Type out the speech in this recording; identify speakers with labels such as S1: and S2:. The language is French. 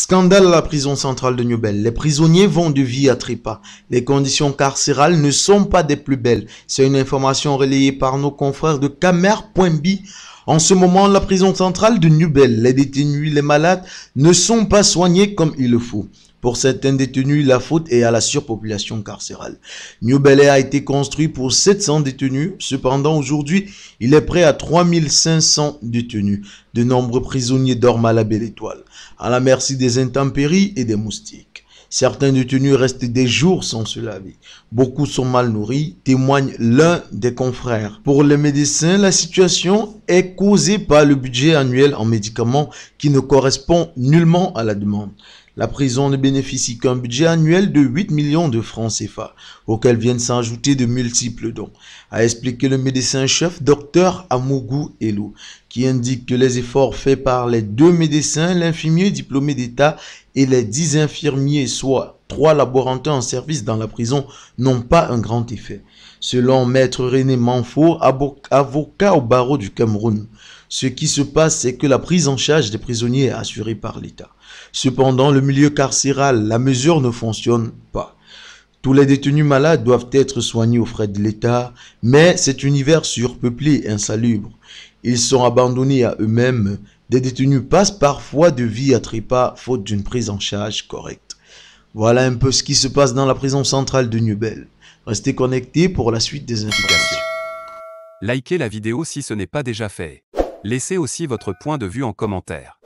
S1: Scandale à la prison centrale de nubelle Les prisonniers vont de vie à tripa. Les conditions carcérales ne sont pas des plus belles. C'est une information relayée par nos confrères de Camer.bi. En ce moment, la prison centrale de Nubel, les détenus, les malades ne sont pas soignés comme il le faut. Pour certains détenus, la faute est à la surpopulation carcérale. New Belay a été construit pour 700 détenus. Cependant, aujourd'hui, il est prêt à 3500 détenus. De nombreux prisonniers dorment à la belle étoile, à la merci des intempéries et des moustiques. Certains détenus restent des jours sans se laver. Beaucoup sont mal nourris, témoigne l'un des confrères. Pour les médecins, la situation est causée par le budget annuel en médicaments qui ne correspond nullement à la demande. La prison ne bénéficie qu'un budget annuel de 8 millions de francs CFA, auxquels viennent s'ajouter de multiples dons, a expliqué le médecin-chef docteur Amogou Elou, qui indique que les efforts faits par les deux médecins, l'infirmier diplômé d'État et les dix infirmiers, soient trois laborantins en service dans la prison n'ont pas un grand effet. Selon Maître René Manfour, avocat au barreau du Cameroun, ce qui se passe, c'est que la prise en charge des prisonniers est assurée par l'État. Cependant, le milieu carcéral, la mesure ne fonctionne pas. Tous les détenus malades doivent être soignés aux frais de l'État, mais cet univers surpeuplé et insalubre. Ils sont abandonnés à eux-mêmes. Des détenus passent parfois de vie à trépas faute d'une prise en charge correcte. Voilà un peu ce qui se passe dans la prison centrale de Nubel. Restez connectés pour la suite des indications.
S2: Likez la vidéo si ce n'est pas déjà fait. Laissez aussi votre point de vue en commentaire.